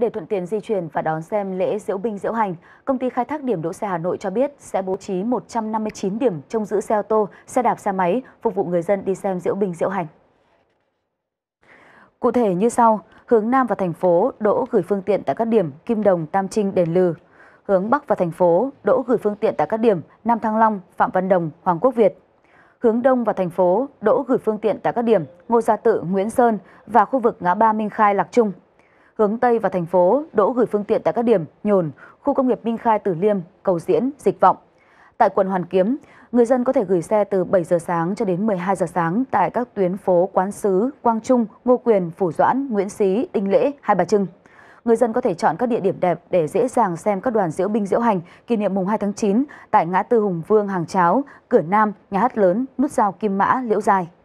Để thuận tiện di chuyển và đón xem lễ diễu binh diễu hành, công ty khai thác điểm đỗ xe Hà Nội cho biết sẽ bố trí 159 điểm trông giữ xe ô tô, xe đạp xe máy phục vụ người dân đi xem diễu binh diễu hành. Cụ thể như sau, hướng Nam và thành phố đỗ gửi phương tiện tại các điểm Kim Đồng, Tam Trinh, Đền Lừ. Hướng Bắc và thành phố đỗ gửi phương tiện tại các điểm Nam Thăng Long, Phạm Văn Đồng, Hoàng Quốc Việt. Hướng Đông và thành phố đỗ gửi phương tiện tại các điểm Ngô Gia Tự, Nguyễn Sơn và khu vực ngã ba Minh Khai, Lạc Trung hướng Tây và thành phố đỗ gửi phương tiện tại các điểm Nhồn, khu công nghiệp Minh Khai Tử Liêm, Cầu Diễn, Dịch Vọng. Tại quận Hoàn Kiếm, người dân có thể gửi xe từ 7 giờ sáng cho đến 12 giờ sáng tại các tuyến phố Quán Sứ, Quang Trung, Ngô Quyền, Phủ Doãn, Nguyễn Xí, Đinh Lễ, Hai Bà Trưng. Người dân có thể chọn các địa điểm đẹp để dễ dàng xem các đoàn diễu binh diễu hành kỷ niệm mùng 2 tháng 9 tại ngã tư Hùng Vương Hàng Cháo, Cửa Nam, Nhà hát lớn, nút giao Kim Mã, Liễu Giai.